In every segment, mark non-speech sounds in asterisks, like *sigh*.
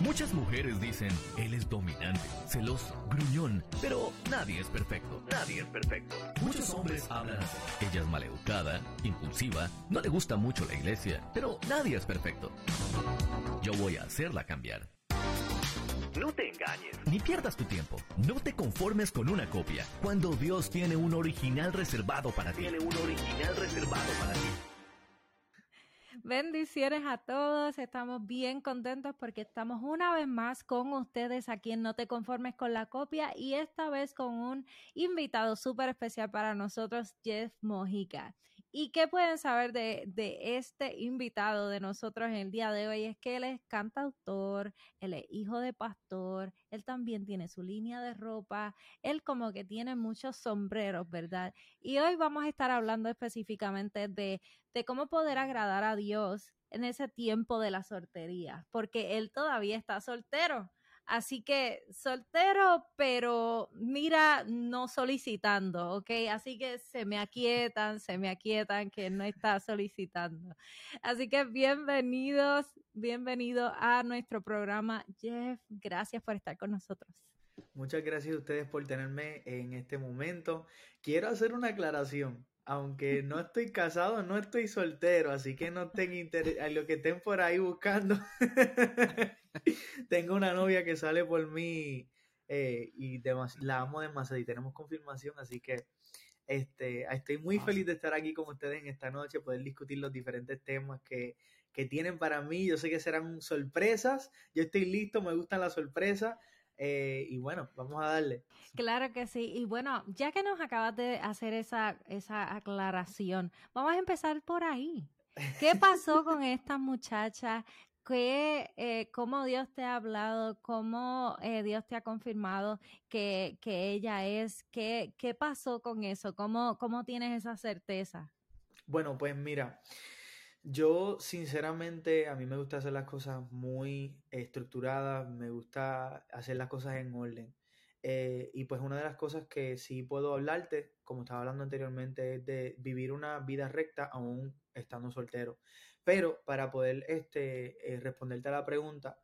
Muchas mujeres dicen, él es dominante, celoso, gruñón, pero nadie es perfecto. Nadie es perfecto. Muchos hombres hablan Ella es maleducada, impulsiva, no le gusta mucho la iglesia, pero nadie es perfecto. Yo voy a hacerla cambiar. No te engañes. Ni pierdas tu tiempo. No te conformes con una copia. Cuando Dios tiene un original reservado para ti. Tiene un original reservado para ti. Bendiciones a todos, estamos bien contentos porque estamos una vez más con ustedes aquí en No Te Conformes con la Copia y esta vez con un invitado súper especial para nosotros, Jeff Mojica. ¿Y qué pueden saber de, de, este invitado de nosotros en el día de hoy? Es que él es cantautor, él es hijo de pastor, él también tiene su línea de ropa, él como que tiene muchos sombreros, ¿verdad? Y hoy vamos a estar hablando específicamente de, de cómo poder agradar a Dios en ese tiempo de la soltería, porque él todavía está soltero. Así que soltero, pero mira, no solicitando, ¿ok? Así que se me aquietan, se me aquietan que no está solicitando. Así que bienvenidos, bienvenido a nuestro programa. Jeff, gracias por estar con nosotros. Muchas gracias a ustedes por tenerme en este momento. Quiero hacer una aclaración. Aunque no estoy casado, no estoy soltero, así que no estén interés a lo que estén por ahí buscando. *laughs* *laughs* Tengo una novia que sale por mí eh, y la amo demasiado y tenemos confirmación, así que este, estoy muy feliz de estar aquí con ustedes en esta noche, poder discutir los diferentes temas que, tienen para mí. Yo sé que serán sorpresas, yo estoy listo, me gustan las sorpresas. Eh, y bueno, vamos a darle. Claro que sí. Y bueno, ya que nos acabas de hacer esa, esa aclaración, vamos a empezar por ahí. ¿Qué pasó con esta muchacha? qué, eh, cómo Dios te ha hablado, cómo eh, Dios te ha confirmado que, ella es, qué, qué pasó con eso, ¿Cómo, cómo tienes esa certeza. Bueno, pues mira, yo sinceramente a mí me gusta hacer las cosas muy estructuradas, me gusta hacer las cosas en orden. Eh, y pues una de las cosas que sí puedo hablarte, como estaba hablando anteriormente, es de vivir una vida recta aún estando soltero. Pero para poder este, eh, responderte a la pregunta,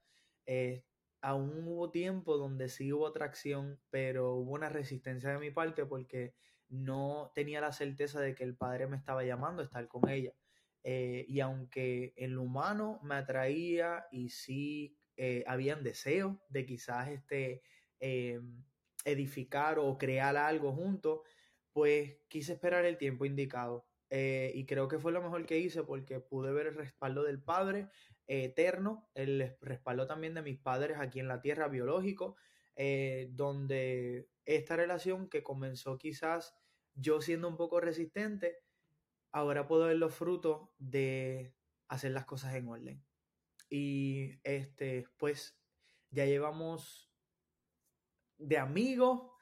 eh, aún hubo tiempo donde sí hubo atracción, pero hubo una resistencia de mi parte porque no tenía la certeza de que el padre me estaba llamando a estar con ella. Eh, y aunque en lo humano me atraía y sí habían deseos de quizás este, edificar o crear algo junto, pues quise esperar el tiempo indicado. Eh, y creo que fue lo mejor que hice porque pude ver el respaldo del Padre eh, eterno, el respaldo también de mis padres aquí en la tierra biológico, eh, donde esta relación que comenzó quizás yo siendo un poco resistente, ahora puedo ver los frutos de hacer las cosas en orden. Y este, pues ya llevamos de amigos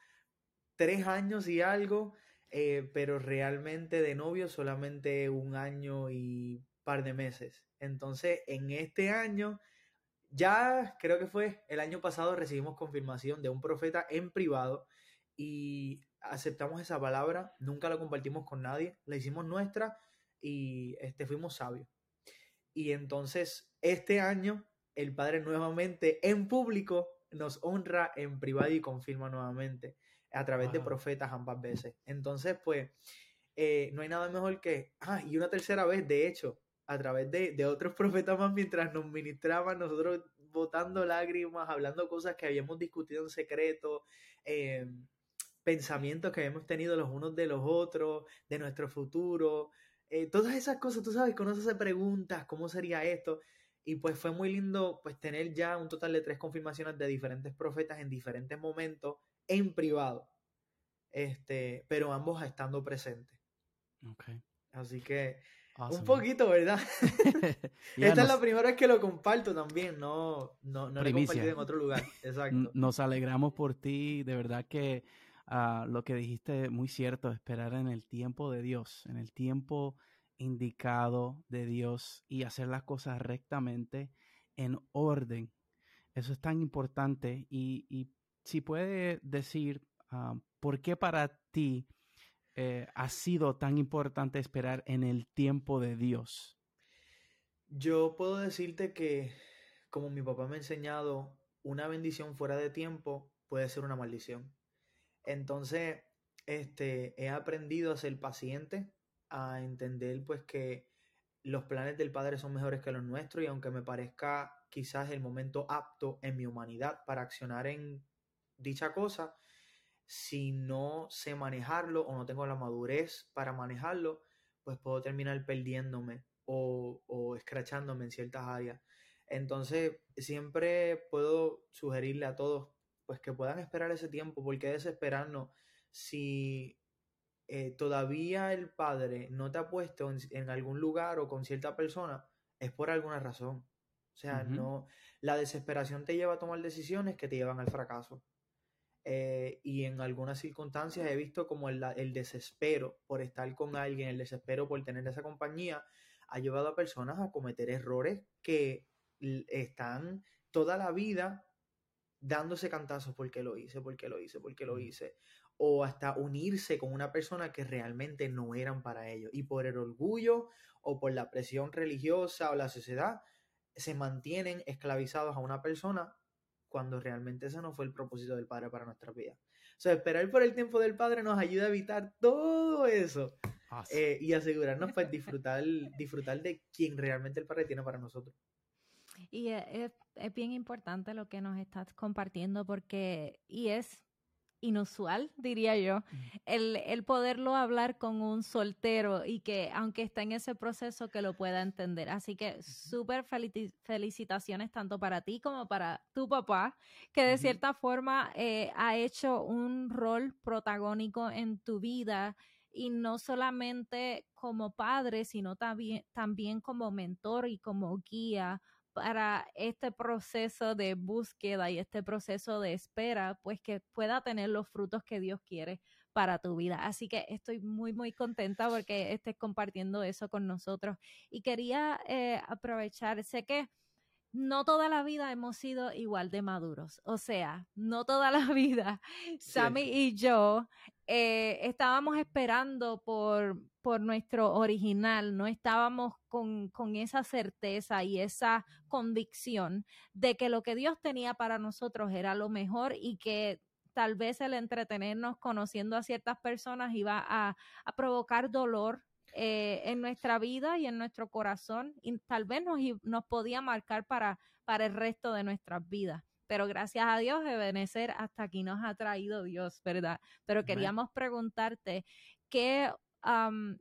tres años y algo eh, pero realmente de novio solamente un año y par de meses. Entonces, en este año, ya creo que fue el año pasado, recibimos confirmación de un profeta en privado y aceptamos esa palabra, nunca la compartimos con nadie, la hicimos nuestra y este, fuimos sabios. Y entonces, este año, el Padre nuevamente en público nos honra en privado y confirma nuevamente a través de profetas ambas veces. Entonces, pues, eh, no hay nada mejor que, ah, y una tercera vez, de hecho, a través de, otros *laughs* profetas más mientras nos ministraban, nosotros botando lágrimas, hablando cosas que habíamos discutido en secreto, em, pensamientos que habíamos tenido los unos de los otros, de nuestro futuro, eh, todas esas cosas, tú sabes, eso se preguntas, ¿cómo sería esto? Y pues fue muy lindo pues tener ya un total de tres confirmaciones de diferentes profetas en diferentes momentos en privado, este, pero ambos estando presentes. Así que un poquito, ¿verdad? *laughs* *laughs* Esta es la primera vez que lo comparto también, no, no, no lo he compartido en otro lugar. *laughs* Exacto. Nos alegramos por ti, de verdad que ah, lo que dijiste es muy cierto, esperar en el tiempo de Dios, en el tiempo indicado de Dios y hacer las cosas rectamente, en orden. Eso es tan importante y, y si puede decir ah, por qué para ti eh, ha sido tan importante esperar en el tiempo de Dios. Yo puedo decirte que, como mi papá me ha enseñado, una bendición fuera de tiempo puede ser una maldición. Entonces, este, he aprendido a ser paciente, a entender pues que los planes del Padre son mejores que los nuestros y aunque me parezca quizás el momento apto en mi humanidad para accionar en dicha cosa si no sé manejarlo o no tengo la madurez para manejarlo, pues puedo terminar perdiéndome o, escrachándome en ciertas áreas. Entonces, siempre puedo sugerirle a todos pues que puedan esperar ese tiempo, porque desesperarnos si eh, todavía el padre no te ha puesto en, algún lugar o con cierta persona, es por alguna razón. O sea, no, la desesperación te lleva a tomar decisiones que te llevan al fracaso. Eh, y en algunas circunstancias he visto como el, el, desespero por estar con alguien, el desespero por tener esa compañía, ha llevado a personas a cometer errores que están toda la vida dándose cantazos porque lo hice, porque lo hice, porque lo mm. hice, o hasta unirse con una persona que realmente no eran para ellos. Y por el orgullo o por la presión religiosa o la sociedad, se mantienen esclavizados a una persona cuando realmente ese no fue el propósito del Padre para nuestras vidas. O sea, esperar por el tiempo del Padre nos ayuda a evitar todo eso ah, eh, y asegurarnos pues disfrutar, disfrutar de quien realmente el Padre tiene para nosotros. Y es, es, bien importante lo que nos estás compartiendo porque, y es inusual, diría yo, el, poderlo hablar con un soltero y que aunque está en ese proceso que lo pueda entender. Así que súper felicitaciones tanto para ti como para tu papá, que de cierta forma eh, ha hecho un rol protagónico en tu vida y no solamente como padre, sino también, también como mentor y como guía para este proceso de búsqueda y este proceso de espera, pues que pueda tener los frutos que Dios quiere para tu vida. Así que estoy muy, muy contenta porque estés compartiendo eso con nosotros. Y quería eh, aprovechar, sé que no toda la vida hemos sido igual de maduros, o sea, no toda la *laughs* vida, Sammy y yo eh, estábamos esperando por, por nuestro original, no estábamos con, con, esa certeza y esa convicción de que lo que Dios tenía para nosotros era lo mejor y que tal vez el entretenernos conociendo a ciertas personas iba a, provocar dolor eh, en nuestra vida y en nuestro corazón y tal vez nos, nos podía marcar para, para el resto de nuestras vidas pero gracias a Dios, Ebenezer, hasta aquí nos ha traído Dios, ¿verdad? Pero queríamos preguntarte que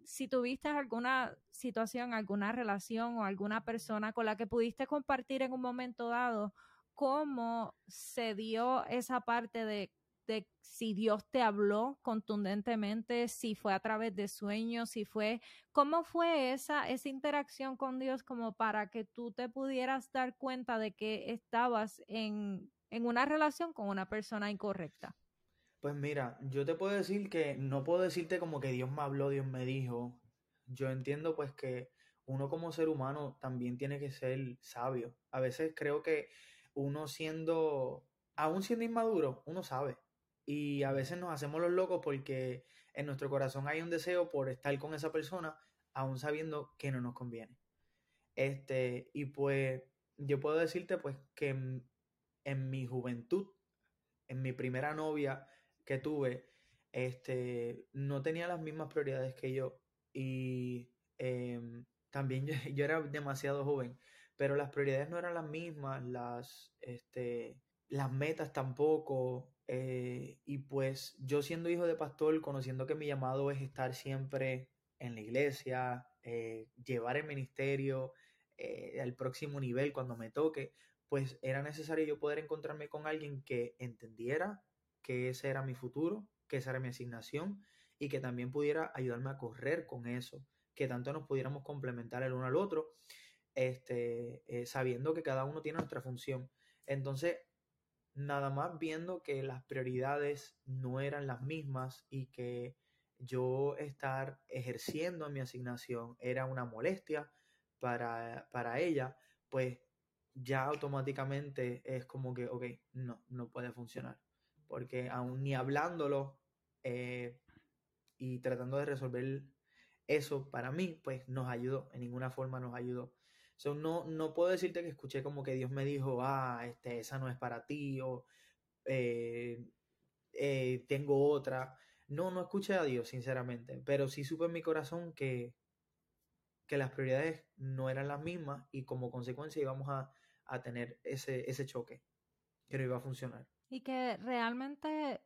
si tuviste alguna situación, alguna relación o alguna persona con la que pudiste compartir en un momento dado, ¿cómo se dio esa parte de de si Dios te habló contundentemente, si fue a través de sueños, si fue, ¿cómo fue esa, esa interacción con Dios como para que tú te pudieras dar cuenta de que estabas en, en una relación con una persona incorrecta? Pues mira, yo te puedo decir que no puedo decirte como que Dios me habló, Dios me dijo. Yo entiendo pues que uno como ser humano también tiene que ser sabio. A veces creo que uno siendo, aún siendo inmaduro, uno sabe. Y a veces nos hacemos los locos porque en nuestro corazón hay un deseo por estar con esa persona, aún sabiendo que no nos conviene. Este, y pues yo puedo decirte pues que en, mi juventud, en mi primera novia que tuve, este, no tenía las mismas prioridades que yo. Y em, también *laughs* yo, yo, era demasiado joven, pero las prioridades no eran las mismas, las, este, las metas tampoco, eh, y pues yo siendo hijo de pastor, conociendo que mi llamado es estar siempre en la iglesia, eh, llevar el ministerio eh, al próximo nivel cuando me toque, pues era necesario yo poder encontrarme con alguien que entendiera que ese era mi futuro, que esa era mi asignación y que también pudiera ayudarme a correr con eso, que tanto nos pudiéramos complementar el uno al otro, este, sabiendo que cada uno tiene nuestra función. Entonces, nada más viendo que las prioridades no eran las mismas y que yo estar ejerciendo mi asignación era una molestia para, ella, pues ya automáticamente es como que, ok, no, no puede funcionar. Porque aún ni hablándolo eh, y tratando de resolver eso para mí, pues nos ayudó, en ninguna forma nos ayudó. So, no, no puedo decirte que escuché como que Dios me dijo, ah, este, esa no es para ti, o eh, eh, tengo otra. No, no escuché a Dios, sinceramente, pero sí supe en mi corazón que, que las prioridades no eran las mismas y como consecuencia íbamos a, a tener ese, ese choque que no iba a funcionar. Y que realmente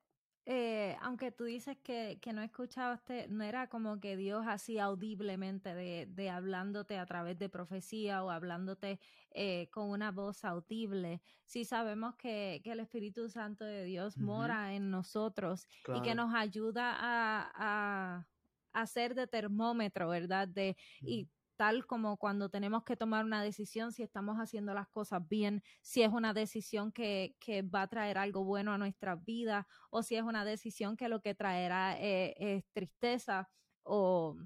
eh, aunque tú dices que, no escuchaste, no era como que Dios así audiblemente de, de hablándote a través de profecía o hablándote eh, con una voz audible. Sí sabemos que, el Espíritu Santo de Dios mora en nosotros y que nos ayuda a, a hacer de termómetro, ¿verdad? De, y tal como cuando tenemos que tomar una decisión, si estamos haciendo las cosas bien, si es una decisión que, va a traer algo bueno a nuestras vidas o si es una decisión que lo que traerá eh, es tristeza o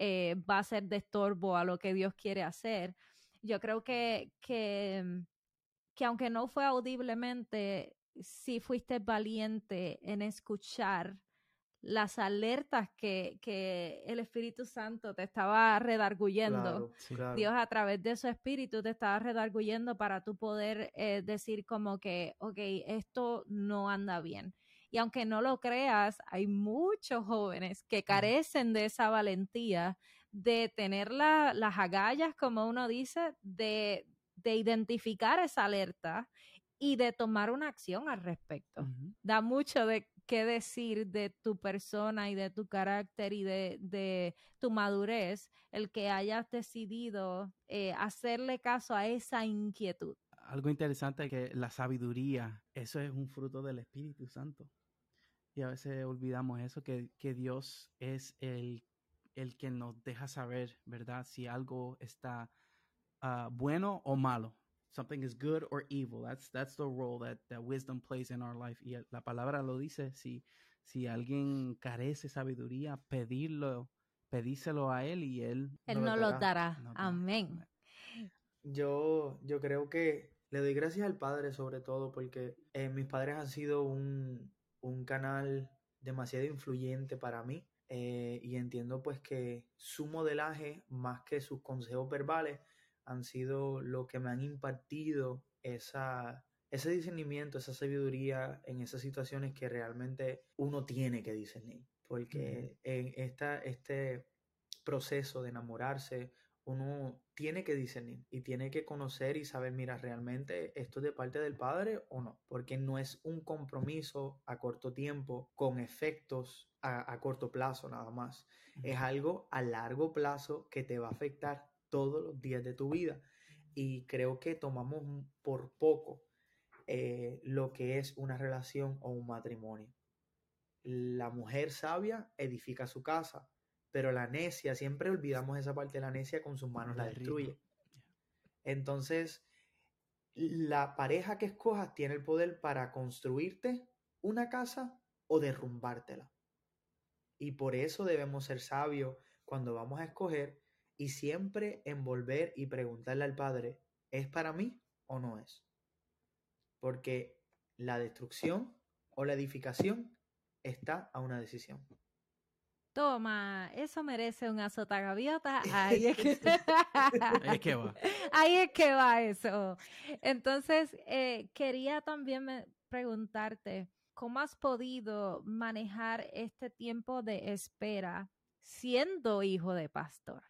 eh, va a ser de estorbo a lo que Dios quiere hacer. Yo creo que, que, que aunque no fue audiblemente, si fuiste valiente en escuchar las alertas que, el Espíritu Santo te estaba redarguyendo. Dios a través de su Espíritu te estaba redarguyendo para tú poder eh, decir como que, ok, esto no anda bien. Y aunque no lo creas, hay muchos jóvenes que carecen de esa valentía, de tener las agallas, como uno dice, de, identificar esa alerta y de tomar una acción al respecto. Da mucho de qué decir de tu persona y de tu carácter y de, tu madurez, el que hayas decidido eh, hacerle caso a esa inquietud. Algo interesante es que la sabiduría, eso es un fruto del Espíritu Santo. Y a veces olvidamos eso, que, Dios es el, que nos deja saber, ¿verdad? Si algo está ah, bueno o malo something is good or evil. That's, that's the role that, that wisdom plays in our life. Y la palabra lo dice, si, si alguien carece sabiduría, pedirlo, pedíselo a él y él... Él no, lo, dará. Amén. Yo, yo creo que le doy gracias al Padre sobre todo porque eh, mis padres han sido un, canal demasiado influyente para mí eh, y entiendo pues que su modelaje más que sus consejos verbales han sido lo que me han impartido esa, ese discernimiento, esa sabiduría en esas situaciones que realmente uno tiene que discernir. Porque en esta, este proceso de enamorarse, uno tiene que discernir y tiene que conocer y saber, mira, realmente esto es de parte del padre o no, porque no es un compromiso a corto tiempo con efectos a, corto plazo nada más, es algo a largo plazo que te va a afectar todos los días de tu vida. Y creo que tomamos por poco eh, lo que es una relación o un matrimonio. La mujer sabia edifica su casa, pero la necia, siempre olvidamos esa parte, de la necia con sus manos la destruye. Entonces, la pareja que escojas tiene el poder para construirte una casa o derrumbártela. Y por eso debemos ser sabios cuando vamos a escoger y siempre envolver y preguntarle al Padre, ¿es para mí o no es? Porque la destrucción o la edificación está a una decisión. Toma, eso merece un azotagaviota. gaviota. *laughs* que, *laughs* Ahí es que va. Ahí es que va eso. Entonces, eh, quería también preguntarte, ¿cómo has podido manejar este tiempo de espera siendo hijo de pastor?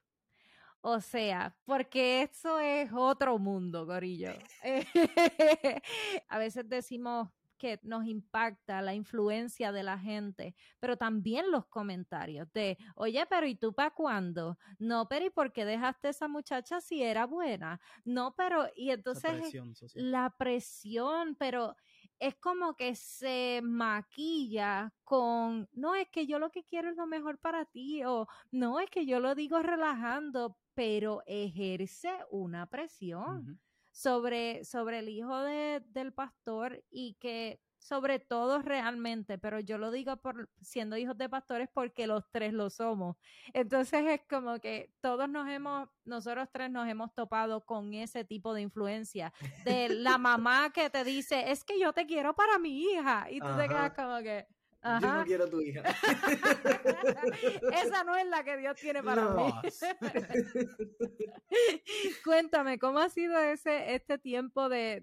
O sea, porque eso es otro mundo, gorillo. *laughs* *laughs* a veces decimos que nos impacta la influencia de la gente, pero también los comentarios de, oye, pero ¿y tú para cuándo? No, pero ¿y por qué dejaste a esa muchacha si era buena? No, pero, y entonces la presión, la presión pero es como que se maquilla con, no, es que yo lo que quiero es lo mejor para ti, o no, es que yo lo digo relajando, pero ejerce una presión sobre, sobre el hijo del pastor y que sobre todo realmente, pero yo lo digo por siendo hijos de pastores porque los tres lo somos. Entonces es como que todos nos hemos, nosotros tres nos hemos topado con ese tipo de influencia de la *laughs* mamá que te dice, es que yo te quiero para mi hija. Y tú te quedas como que... Yo no quiero a tu hija. *laughs* Esa no es la que Dios tiene para mí. *laughs* Cuéntame, ¿cómo ha sido ese, este tiempo de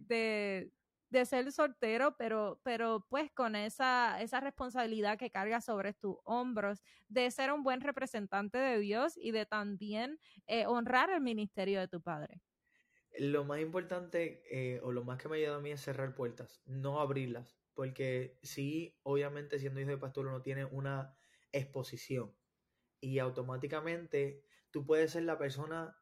de ser soltero, pero, pero pues con esa, esa responsabilidad que carga sobre tus hombros, de ser un buen representante de Dios y de también eh, honrar el ministerio de tu padre. Lo más importante eh, o lo más que me ha ayudado a mí es cerrar puertas, no abrirlas, porque sí, obviamente siendo hijo de pastor uno tiene una exposición y automáticamente tú puedes ser la persona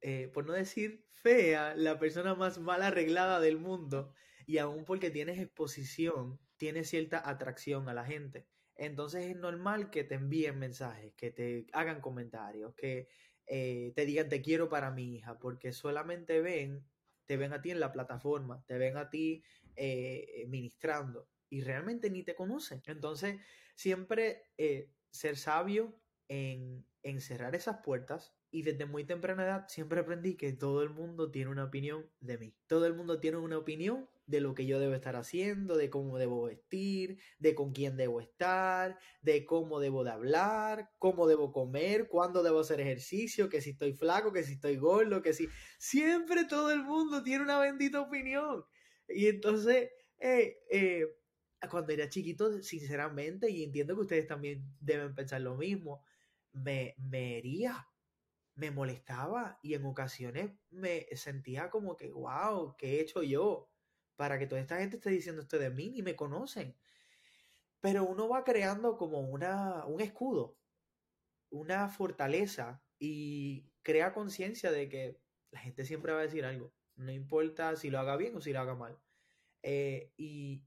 eh, por no decir fea, la persona más mal arreglada del mundo y aún porque tienes exposición, tienes cierta atracción a la gente. Entonces es normal que te envíen mensajes, que te hagan comentarios, que eh, te digan te quiero para mi hija, porque solamente ven, te ven a ti en la plataforma, te ven a ti eh, ministrando y realmente ni te conocen. Entonces siempre ser sabio en cerrar esas puertas, y desde muy temprana edad siempre aprendí que todo el mundo tiene una opinión de mí. Todo el mundo tiene una opinión de lo que yo debo estar haciendo, de cómo debo vestir, de con quién debo estar, de cómo debo de hablar, cómo debo comer, cuándo debo hacer ejercicio, que si estoy flaco, que si estoy gordo, que si... Siempre todo el mundo tiene una bendita opinión. Y entonces, eh, eh, cuando era chiquito, sinceramente, y entiendo que ustedes también deben pensar lo mismo, me, me hería me molestaba y en ocasiones me sentía como que, wow, ¿qué he hecho yo? Para que toda esta gente esté diciendo esto de mí y me conocen. Pero uno va creando como una, un escudo, una fortaleza y crea conciencia de que la gente siempre va a decir algo. No importa si lo haga bien o si lo haga mal. Eh, y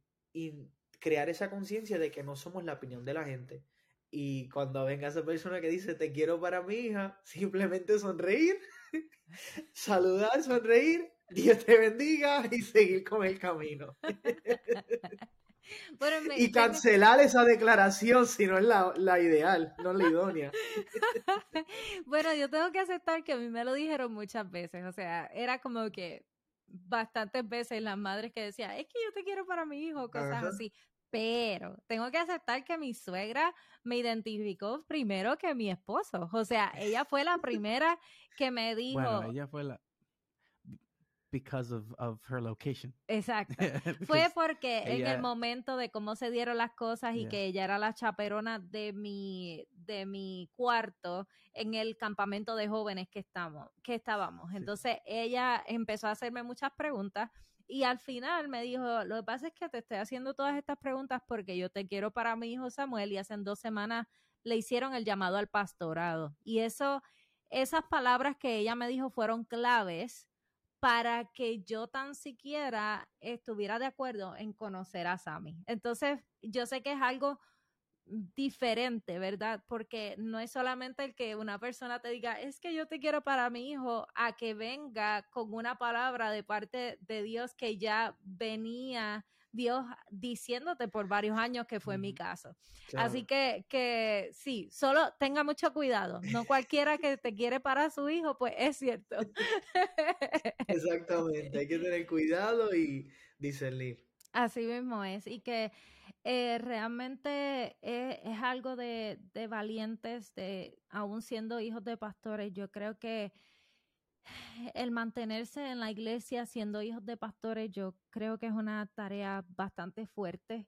crear esa conciencia de que no somos la opinión de la gente y cuando venga esa persona que dice te quiero para mi hija, *laughs* simplemente sonreír, *laughs* saludar, sonreír, Dios te bendiga y seguir con el camino. *laughs* y cancelar esa declaración si no es la, ideal, no la idónea. bueno, yo tengo que aceptar que a mí me lo dijeron muchas veces, o sea, era como que bastantes veces las madres que decían, es que yo te quiero para mi hijo, cosas así, pero tengo que aceptar que mi suegra me identificó primero que mi esposo. O sea, ella fue la *laughs* primera que me dijo. Bueno, ella fue la. Because of, of her location. Exacto. *laughs* fue porque en el momento de cómo se dieron las cosas y que ella era la chaperona de mi, de mi cuarto en el campamento de jóvenes que estamos, que estábamos. Entonces, ella empezó a hacerme muchas preguntas y al final me dijo, lo que pasa es que te estoy haciendo todas estas preguntas porque yo te quiero para mi hijo Samuel y hace dos semanas le hicieron el llamado al pastorado. Y eso, esas palabras que ella me dijo fueron claves para que yo tan siquiera estuviera de acuerdo en conocer a Sammy. Entonces, yo sé que es algo diferente, ¿verdad? Porque no es solamente el que una persona te diga, es que yo te quiero para mi hijo, a que venga con una palabra de parte de Dios que ya venía Dios diciéndote por varios años que fue mi caso. Así que, que sí, solo tenga mucho cuidado. No cualquiera que te quiere para su hijo, pues es cierto. *laughs* Exactamente, hay que tener cuidado y discernir. Así mismo es, y que eh, realmente eh, es, algo de, valientes, de aún siendo hijos de pastores, yo creo que el mantenerse en la iglesia siendo hijos de pastores, yo creo que es una tarea bastante fuerte,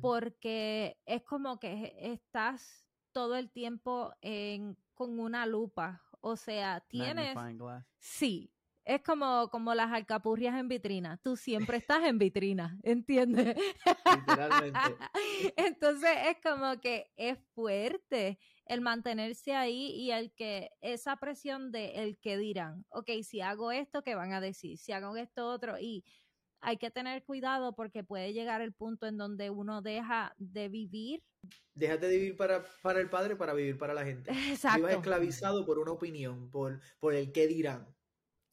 porque es como que estás todo el tiempo con una lupa, o sea, tienes... Sí, es como, como las alcapurrias en vitrina. Tú siempre estás en vitrina, ¿entiendes? Literalmente. *laughs* Entonces es como que es fuerte el mantenerse ahí y el que esa presión de el que dirán, ok, si hago esto, ¿qué van a decir? Si hago esto, otro. Y hay que tener cuidado porque puede llegar el punto en donde uno deja de vivir. Deja de vivir para, para el padre para vivir para la gente. *laughs* Exacto. esclavizado por una opinión, por, por el que dirán.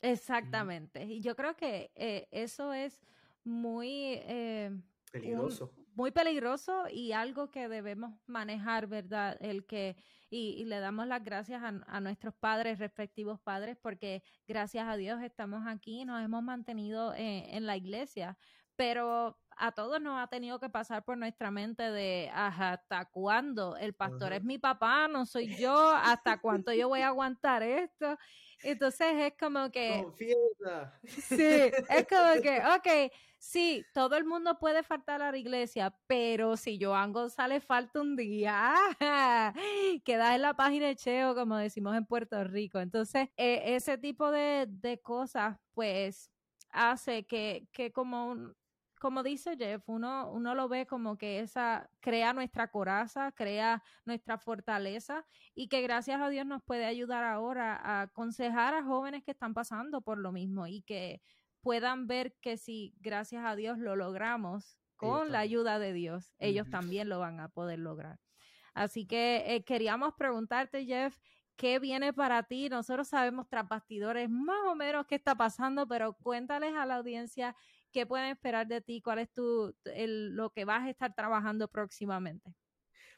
Exactamente. Y yo creo que eh, eso es muy... Eh, peligroso. muy peligroso y algo que debemos manejar, ¿verdad? El que, y, le damos las gracias a, nuestros padres, respectivos padres, porque gracias a Dios estamos aquí, y nos hemos mantenido eh, en la iglesia, pero a todos nos ha tenido que pasar por nuestra mente de hasta cuándo el pastor es mi papá, no soy yo, hasta cuánto yo voy a aguantar esto. Entonces es como que... Confiesa. Sí, es como que, ok, sí, todo el mundo puede faltar a la iglesia, pero si Joan González falta un día, *laughs* queda en la página de Cheo, como decimos en Puerto Rico. Entonces, e, ese tipo de, de cosas, pues hace que, que como un, como dice Jeff, uno, uno lo ve como que esa crea nuestra coraza, crea nuestra fortaleza y que gracias a Dios nos puede ayudar ahora a aconsejar a jóvenes que están pasando por lo mismo y que puedan ver que si gracias a Dios lo logramos con la ayuda de Dios, ellos también lo van a poder lograr. Así que eh, queríamos preguntarte, Jeff, ¿qué viene para ti? Nosotros sabemos tras bastidores más o menos qué está pasando, pero cuéntales a la audiencia qué pueden esperar de ti, cuál es tu, lo que vas a estar trabajando próximamente.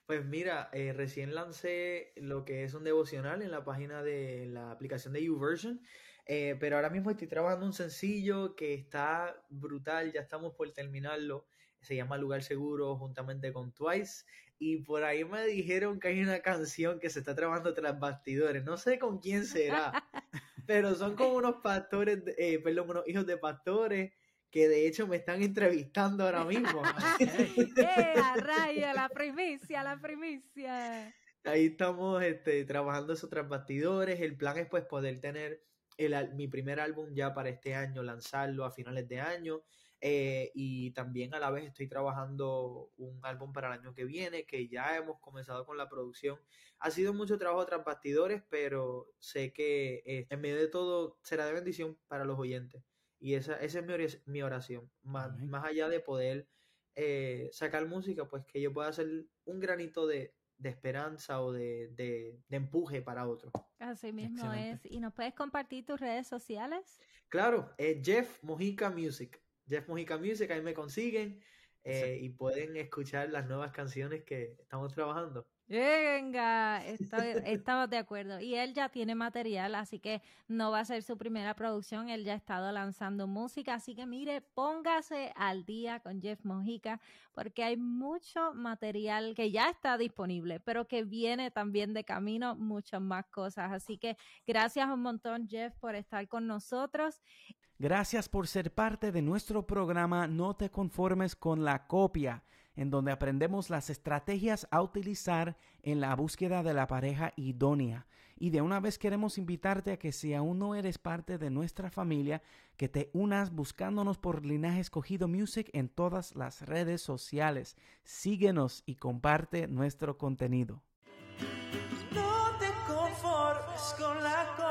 Pues mira, eh, recién lancé lo que es un devocional en la página de la aplicación de YouVersion, eh, pero ahora mismo estoy trabajando un sencillo que está brutal, ya estamos por terminarlo, se llama Lugar Seguro juntamente con Twice, y por ahí me dijeron que hay una canción que se está trabajando tras bastidores, no sé con quién será, *laughs* pero son como unos pastores, eh, perdón, unos hijos de pastores que de hecho me están entrevistando ahora mismo. *laughs* ¡Eh, *laughs* a La primicia, la primicia. Ahí estamos este, trabajando esos transbastidores El plan es pues poder tener mi primer álbum ya para este año, lanzarlo a finales de año. Eh, y también a la vez estoy trabajando un álbum para el año que viene, que ya hemos comenzado con la producción. Ha sido mucho trabajo transbastidores pero sé que eh, en medio de todo será de bendición para los oyentes. Y esa, es mi oración. Más, más allá de poder eh, sacar música, pues que yo pueda hacer un granito de, esperanza o de, empuje para otro. Así mismo es. ¿Y nos puedes compartir tus redes sociales? Claro, Jeff Mojica Music. Jeff Mojica Music, ahí me consiguen eh, y pueden escuchar las nuevas canciones que estamos trabajando. Venga, estamos de acuerdo. Y él ya tiene material, así que no va a ser su primera producción. Él ya ha estado lanzando música, así que mire, póngase al día con Jeff Mojica, porque hay mucho material que ya está disponible, pero que viene también de camino muchas más cosas. Así que gracias un montón, Jeff, por estar con nosotros. Gracias por ser parte de nuestro programa. No te conformes con la copia en donde aprendemos las estrategias a utilizar en la búsqueda de la pareja idónea. Y de una vez queremos invitarte a que si aún no eres parte de nuestra familia, que te unas buscándonos por Linaje Escogido Music en todas las redes sociales. Síguenos y comparte nuestro contenido. No te con la